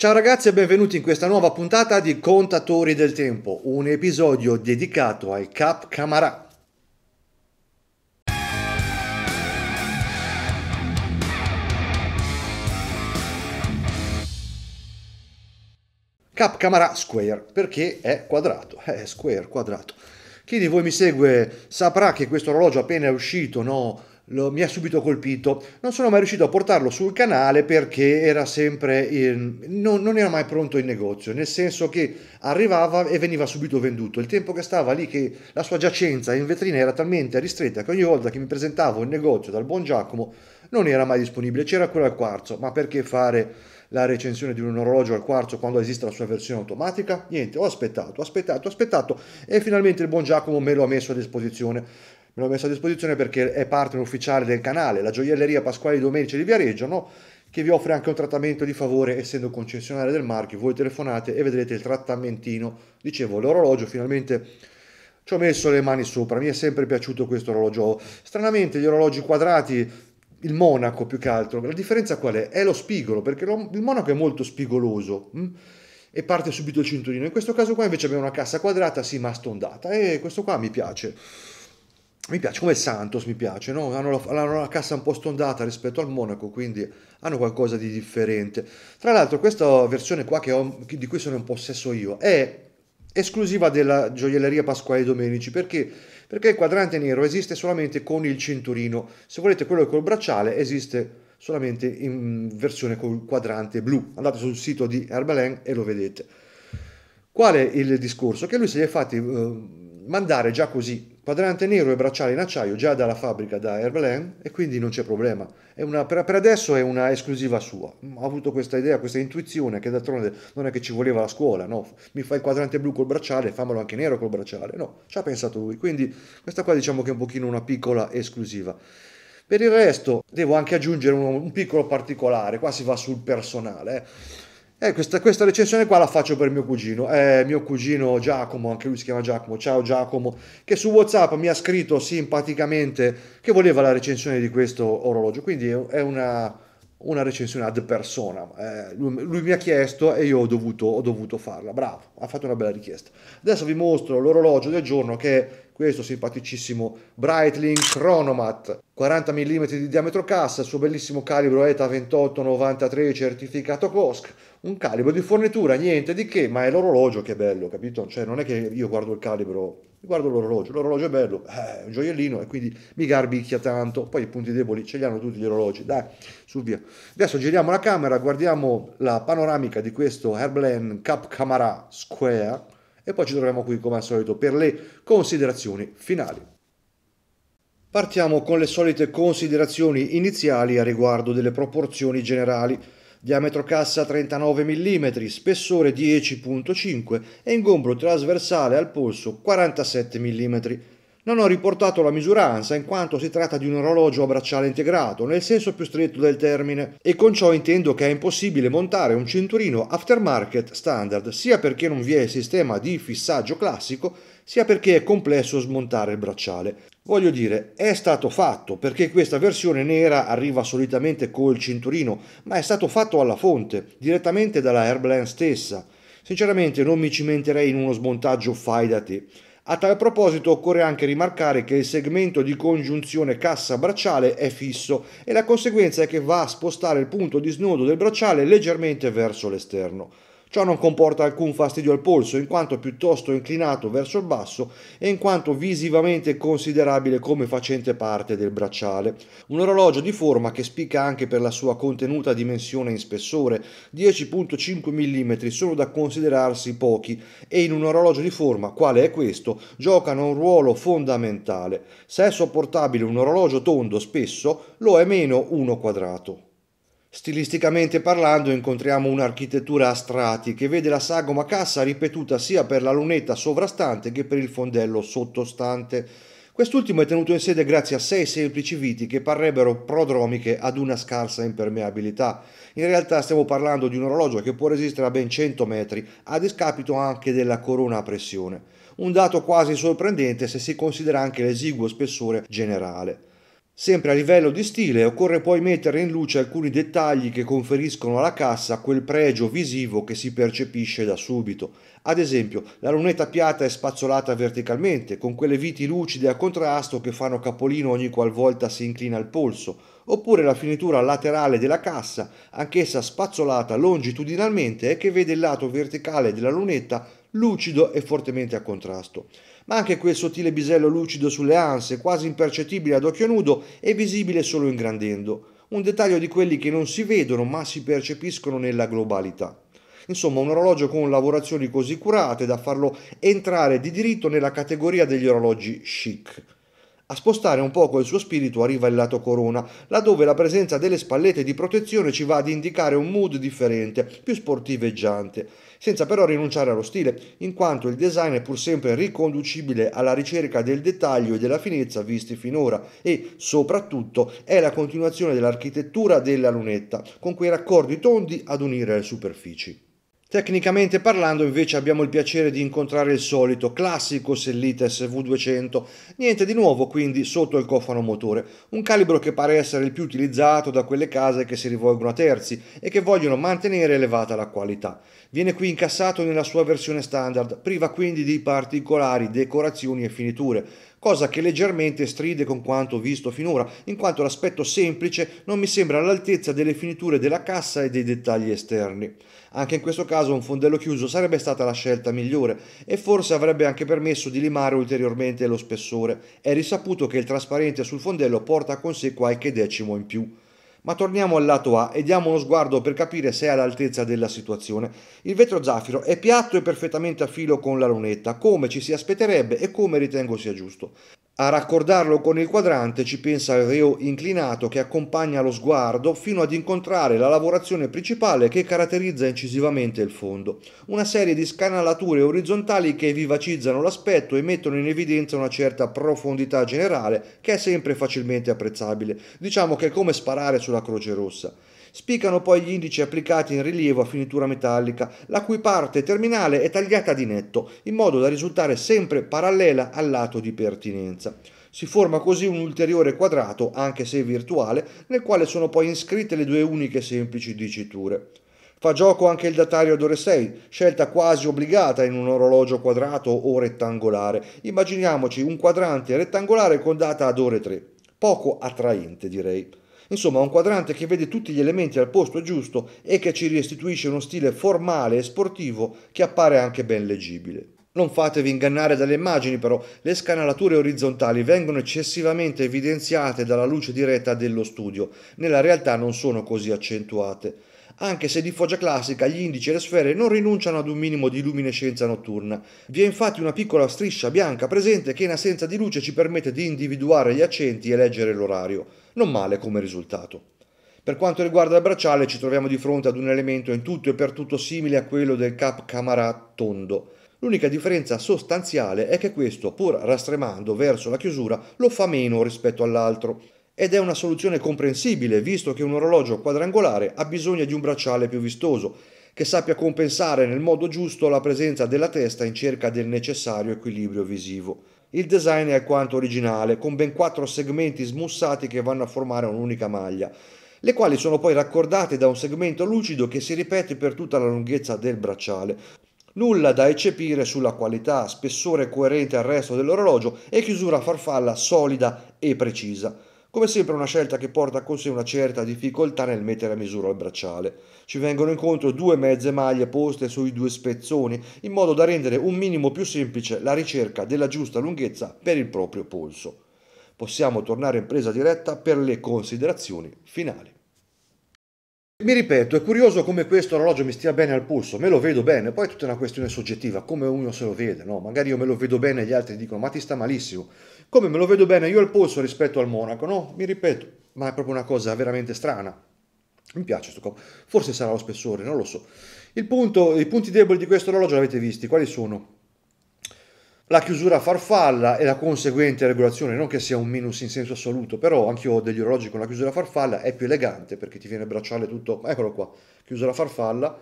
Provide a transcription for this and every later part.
Ciao ragazzi e benvenuti in questa nuova puntata di Contatori del Tempo, un episodio dedicato ai Cap Camarà. Cap Camarà Square, perché è quadrato, eh, è Square quadrato. Chi di voi mi segue saprà che questo orologio appena è uscito, no? lo, mi ha subito colpito. Non sono mai riuscito a portarlo sul canale perché era sempre in, non, non, era mai pronto in negozio, nel senso che arrivava e veniva subito venduto. Il tempo che stava lì, che la sua giacenza in vetrina era talmente ristretta che ogni volta che mi presentavo in negozio dal buon Giacomo non era mai disponibile. C'era quello al quarzo, ma perché fare la recensione di un orologio al quarzo quando esiste la sua versione automatica? Niente, ho aspettato, aspettato, aspettato e finalmente il buon Giacomo me lo ha messo a disposizione me l'ho messo a disposizione perché è partner ufficiale del canale, la gioielleria Pasquale Domenici di Viareggio, no? che vi offre anche un trattamento di favore essendo concessionario del marchio, voi telefonate e vedrete il trattamentino, dicevo l'orologio finalmente ci ho messo le mani sopra, mi è sempre piaciuto questo orologio, stranamente gli orologi quadrati il Monaco più che altro, la differenza qual è? È lo spigolo, perché lo, il Monaco è molto spigoloso mh? Hm? e parte subito il cinturino, in questo caso qua invece abbiamo una cassa quadrata sì ma stondata e questo qua mi piace mi piace, come il Santos mi piace, no? hanno, la, hanno, la, cassa un po' stondata rispetto al Monaco, quindi hanno qualcosa di differente. Tra l'altro questa versione qua ho, di cui sono in possesso io è esclusiva della gioielleria Pasquale Domenici, perché? Perché il quadrante nero esiste solamente con il cinturino, se volete quello col bracciale esiste solamente in versione col quadrante blu. Andate sul sito di Herbalen e lo vedete. Qual è il discorso? Che lui se li è fatti eh, mandare già così Quadrante nero e bracciale in acciaio già dalla fabbrica da Herbelin e quindi non c'è problema. È Una, per, adesso è una esclusiva sua. Ho avuto questa idea, questa intuizione che d'altronde non è che ci voleva la scuola, no? Mi fai il quadrante blu col bracciale, fammelo anche nero col bracciale. No, ci ha pensato lui. Quindi questa qua diciamo che è un pochino una piccola esclusiva. Per il resto devo anche aggiungere un, un piccolo particolare, qua si va sul personale. Eh eh, questa, questa, recensione qua la faccio per mio cugino, eh, mio cugino Giacomo, anche lui si chiama Giacomo, ciao Giacomo, che su Whatsapp mi ha scritto simpaticamente che voleva la recensione di questo orologio, quindi è una, una recensione ad persona, eh, lui, lui, mi ha chiesto e io ho dovuto, ho dovuto farla, bravo, ha fatto una bella richiesta. Adesso vi mostro l'orologio del giorno che questo simpaticissimo Breitling Chronomat, 40 mm di diametro cassa, il suo bellissimo calibro ETA 2893 certificato COSC, un calibro di fornitura, niente di che, ma è l'orologio che è bello, capito? Cioè non è che io guardo il calibro, guardo l'orologio, l'orologio è bello, eh, è un gioiellino e quindi mi garbicchia tanto, poi i punti deboli ce li hanno tutti gli orologi, dai, su via. Adesso giriamo la camera, guardiamo la panoramica di questo Herbland Cap Camara Square, e poi ci troviamo qui come al solito per le considerazioni finali. Partiamo con le solite considerazioni iniziali a riguardo delle proporzioni generali. Diametro cassa 39 mm, spessore 10.5 e ingombro trasversale al polso 47 mm. Non ho riportato la misuranza in quanto si tratta di un orologio a bracciale integrato, nel senso più stretto del termine, e con ciò intendo che è impossibile montare un cinturino aftermarket standard, sia perché non vi è il sistema di fissaggio classico, sia perché è complesso smontare il bracciale. Voglio dire, è stato fatto, perché questa versione nera arriva solitamente col cinturino, ma è stato fatto alla fonte, direttamente dalla Airblend stessa. Sinceramente non mi cimenterei in uno smontaggio fai da te. A tal proposito occorre anche rimarcare che il segmento di congiunzione cassa bracciale è fisso e la conseguenza è che va a spostare il punto di snodo del bracciale leggermente verso l'esterno. Ciò non comporta alcun fastidio al polso, in quanto piuttosto inclinato verso il basso e in quanto visivamente considerabile come facente parte del bracciale. Un orologio di forma che spicca anche per la sua contenuta dimensione in spessore, 10.5 mm sono da considerarsi pochi e in un orologio di forma, quale è questo, giocano un ruolo fondamentale. Se è sopportabile un orologio tondo spesso, lo è meno uno quadrato. Stilisticamente parlando incontriamo un'architettura a strati che vede la sagoma cassa ripetuta sia per la lunetta sovrastante che per il fondello sottostante. Quest'ultimo è tenuto in sede grazie a sei semplici viti che parrebbero prodromiche ad una scarsa impermeabilità. In realtà stiamo parlando di un orologio che può resistere a ben 100 metri, a discapito anche della corona a pressione. Un dato quasi sorprendente se si considera anche l'esiguo spessore generale. Sempre a livello di stile occorre poi mettere in luce alcuni dettagli che conferiscono alla cassa quel pregio visivo che si percepisce da subito. Ad esempio, la lunetta piatta è spazzolata verticalmente, con quelle viti lucide a contrasto che fanno capolino ogni qualvolta si inclina il polso oppure la finitura laterale della cassa, anch'essa spazzolata longitudinalmente e che vede il lato verticale della lunetta lucido e fortemente a contrasto, ma anche quel sottile bisello lucido sulle anse, quasi impercettibile ad occhio nudo è visibile solo ingrandendo, un dettaglio di quelli che non si vedono ma si percepiscono nella globalità. Insomma, un orologio con lavorazioni così curate da farlo entrare di diritto nella categoria degli orologi chic. A spostare un poco il suo spirito arriva il lato corona, laddove la presenza delle spallette di protezione ci va ad indicare un mood differente, più sportiveggiante, senza però rinunciare allo stile, in quanto il design è pur sempre riconducibile alla ricerca del dettaglio e della finezza visti finora e, soprattutto, è la continuazione dell'architettura della lunetta, con quei raccordi tondi ad unire le superfici. Tecnicamente parlando invece abbiamo il piacere di incontrare il solito classico Sellites V200, niente di nuovo quindi sotto il cofano motore, un calibro che pare essere il più utilizzato da quelle case che si rivolgono a terzi e che vogliono mantenere elevata la qualità. Viene qui incassato nella sua versione standard, priva quindi di particolari decorazioni e finiture, cosa che leggermente stride con quanto visto finora, in quanto l'aspetto semplice non mi sembra all'altezza delle finiture della cassa e dei dettagli esterni. Anche in questo caso un fondello chiuso sarebbe stata la scelta migliore e forse avrebbe anche permesso di limare ulteriormente lo spessore. È risaputo che il trasparente sul fondello porta con sé qualche decimo in più. Ma torniamo al lato A e diamo uno sguardo per capire se è all'altezza della situazione. Il vetro zaffiro è piatto e perfettamente a filo con la lunetta, come ci si aspetterebbe e come ritengo sia giusto. A raccordarlo con il quadrante ci pensa il reo inclinato che accompagna lo sguardo fino ad incontrare la lavorazione principale che caratterizza incisivamente il fondo, una serie di scanalature orizzontali che vivacizzano l'aspetto e mettono in evidenza una certa profondità generale che è sempre facilmente apprezzabile, diciamo che è come sparare sulla Croce Rossa. Spiccano poi gli indici applicati in rilievo a finitura metallica, la cui parte terminale è tagliata di netto, in modo da risultare sempre parallela al lato di pertinenza. Si forma così un ulteriore quadrato, anche se virtuale, nel quale sono poi inscritte le due uniche semplici diciture. Fa gioco anche il datario ad ore 6, scelta quasi obbligata in un orologio quadrato o rettangolare. Immaginiamoci un quadrante rettangolare con data ad ore 3. Poco attraente, direi. Insomma, un quadrante che vede tutti gli elementi al posto giusto e che ci restituisce uno stile formale e sportivo che appare anche ben leggibile. Non fatevi ingannare dalle immagini però, le scanalature orizzontali vengono eccessivamente evidenziate dalla luce diretta dello studio, nella realtà non sono così accentuate. Anche se di foggia classica gli indici e le sfere non rinunciano ad un minimo di luminescenza notturna. Vi è infatti una piccola striscia bianca presente che in assenza di luce ci permette di individuare gli accenti e leggere l'orario non male come risultato. Per quanto riguarda il bracciale ci troviamo di fronte ad un elemento in tutto e per tutto simile a quello del Cap Camarà tondo. L'unica differenza sostanziale è che questo, pur rastremando verso la chiusura, lo fa meno rispetto all'altro. Ed è una soluzione comprensibile, visto che un orologio quadrangolare ha bisogno di un bracciale più vistoso, che sappia compensare nel modo giusto la presenza della testa in cerca del necessario equilibrio visivo. Il design è alquanto originale, con ben quattro segmenti smussati che vanno a formare un'unica maglia, le quali sono poi raccordate da un segmento lucido che si ripete per tutta la lunghezza del bracciale. Nulla da eccepire sulla qualità, spessore coerente al resto dell'orologio e chiusura farfalla solida e precisa. Come sempre una scelta che porta con sé una certa difficoltà nel mettere a misura il bracciale. Ci vengono incontro due mezze maglie poste sui due spezzoni in modo da rendere un minimo più semplice la ricerca della giusta lunghezza per il proprio polso. Possiamo tornare in presa diretta per le considerazioni finali. Mi ripeto, è curioso come questo orologio mi stia bene al polso, me lo vedo bene, poi è tutta una questione soggettiva, come uno se lo vede, no? Magari io me lo vedo bene e gli altri dicono, ma ti sta malissimo. Come me lo vedo bene io al polso rispetto al monaco, no? Mi ripeto, ma è proprio una cosa veramente strana. Mi piace questo copo, forse sarà lo spessore, non lo so. Il punto, i punti deboli di questo orologio l'avete visti, quali sono? la chiusura farfalla e la conseguente regolazione, non che sia un minus in senso assoluto, però anche io ho degli orologi con la chiusura farfalla, è più elegante perché ti viene il bracciale tutto, eccolo qua, chiusura farfalla,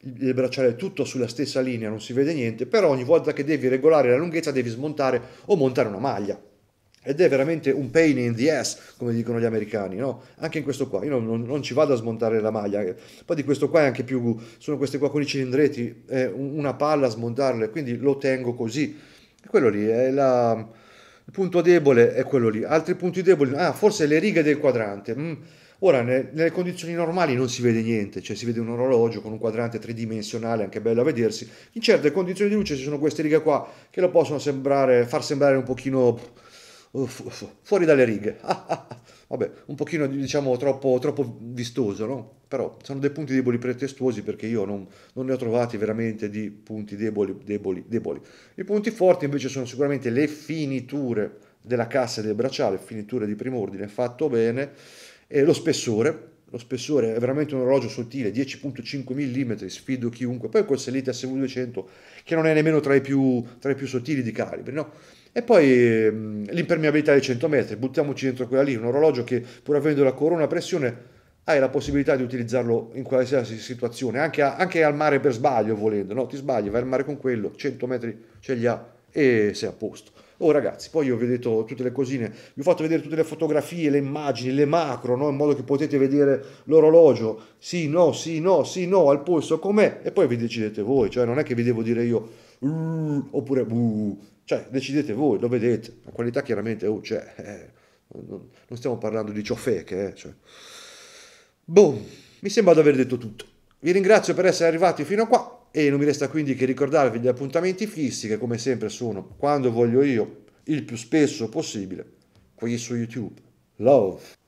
il bracciale è tutto sulla stessa linea, non si vede niente, però ogni volta che devi regolare la lunghezza devi smontare o montare una maglia. Ed è veramente un pain in the ass, come dicono gli americani, no? Anche in questo qua, io non, non ci vado a smontare la maglia. Eh. Poi di questo qua è anche più, sono queste qua con i cilindretti, è una palla a smontarle, quindi lo tengo così è quello lì, è la, il punto debole è quello lì. Altri punti deboli, ah, forse le righe del quadrante. Mm. Ora, nelle condizioni normali non si vede niente, cioè si vede un orologio con un quadrante tridimensionale, anche bello a vedersi. In certe condizioni di luce ci sono queste righe qua che lo possono sembrare, far sembrare un pochino uff, fuori dalle righe. Vabbè, un pochino diciamo troppo, troppo, vistoso, no? Però sono dei punti deboli pretestuosi perché io non, non ne ho trovati veramente di punti deboli, deboli, deboli. I punti forti invece sono sicuramente le finiture della cassa e del bracciale, finiture di primo ordine fatto bene, e lo spessore, lo spessore è veramente un orologio sottile, 10.5 mm, sfido chiunque. Poi quel Selite SV200 che non è nemmeno tra i più, tra i più sottili di calibri, no? E poi l'impermeabilità dei 100 metri, buttiamoci dentro quella lì, un orologio che pur avendo la corona a pressione hai la possibilità di utilizzarlo in qualsiasi situazione, anche, a, anche al mare per sbaglio volendo, no? Ti sbagli, vai al mare con quello, 100 metri ce li ha e sei a posto. Oh ragazzi, poi io vi ho detto tutte le cosine, vi ho fatto vedere tutte le fotografie, le immagini, le macro, no? in modo che potete vedere l'orologio, sì, no, sì, no, sì, no, al polso com'è, e poi vi decidete voi, cioè non è che vi devo dire io, uh, oppure, uh, cioè, decidete voi, lo vedete. La qualità chiaramente, oh, cioè, eh, non, non, stiamo parlando di ciò fake, eh, cioè. Boom, mi sembra di aver detto tutto. Vi ringrazio per essere arrivati fino a qua e non mi resta quindi che ricordarvi gli appuntamenti fissi che come sempre sono, quando voglio io, il più spesso possibile, qui su YouTube. Love!